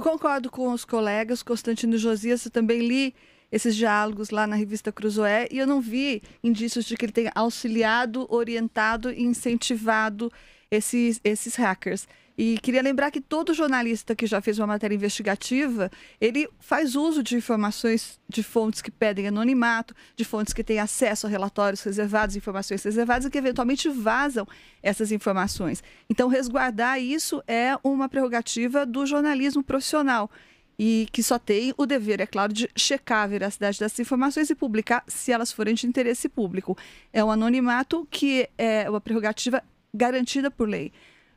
Eu concordo com os colegas, Constantino Josias, eu também li esses diálogos lá na revista Cruzoé e eu não vi indícios de que ele tenha auxiliado, orientado e incentivado esses, esses hackers. E queria lembrar que todo jornalista que já fez uma matéria investigativa, ele faz uso de informações de fontes que pedem anonimato, de fontes que têm acesso a relatórios reservados, informações reservadas e que eventualmente vazam essas informações. Então, resguardar isso é uma prerrogativa do jornalismo profissional e que só tem o dever, é claro, de checar a veracidade dessas informações e publicar se elas forem de interesse público. É um anonimato que é uma prerrogativa garantida por lei.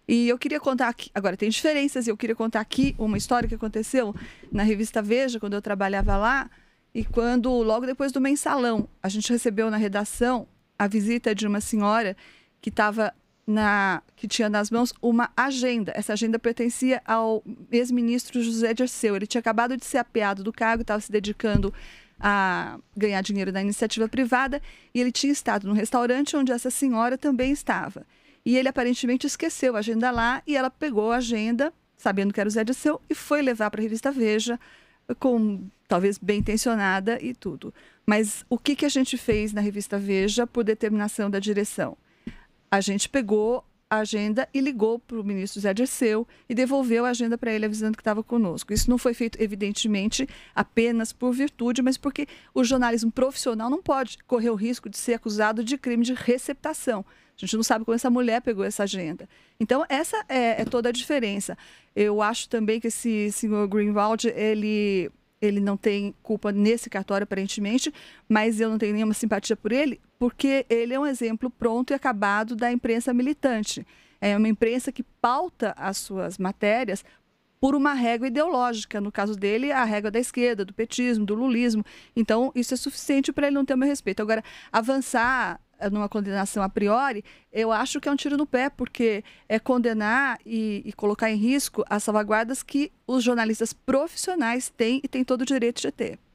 E eu queria contar aqui, agora tem diferenças, e eu queria contar aqui uma história que aconteceu na revista Veja, quando eu trabalhava lá, e quando, logo depois do mensalão, a gente recebeu na redação a visita de uma senhora que estava na que tinha nas mãos uma agenda. Essa agenda pertencia ao ex-ministro José Dirceu. Ele tinha acabado de ser apeado do cargo, estava se dedicando a ganhar dinheiro da iniciativa privada e ele tinha estado no restaurante onde essa senhora também estava. E ele aparentemente esqueceu a agenda lá e ela pegou a agenda, sabendo que era o Zé Dirceu, e foi levar para a revista Veja, com talvez bem intencionada e tudo. Mas o que, que a gente fez na revista Veja por determinação da direção? A gente pegou a agenda e ligou para o ministro Zé Dirceu e devolveu a agenda para ele avisando que estava conosco. Isso não foi feito, evidentemente, apenas por virtude, mas porque o jornalismo profissional não pode correr o risco de ser acusado de crime de receptação. A gente não sabe como essa mulher pegou essa agenda. Então, essa é, é toda a diferença. Eu acho também que esse senhor Greenwald, ele ele não tem culpa nesse cartório, aparentemente, mas eu não tenho nenhuma simpatia por ele, porque ele é um exemplo pronto e acabado da imprensa militante. É uma imprensa que pauta as suas matérias por uma régua ideológica. No caso dele, a régua da esquerda, do petismo, do lulismo. Então, isso é suficiente para ele não ter o meu respeito. Agora, avançar numa condenação a priori, eu acho que é um tiro no pé, porque é condenar e, e colocar em risco as salvaguardas que os jornalistas profissionais têm e têm todo o direito de ter.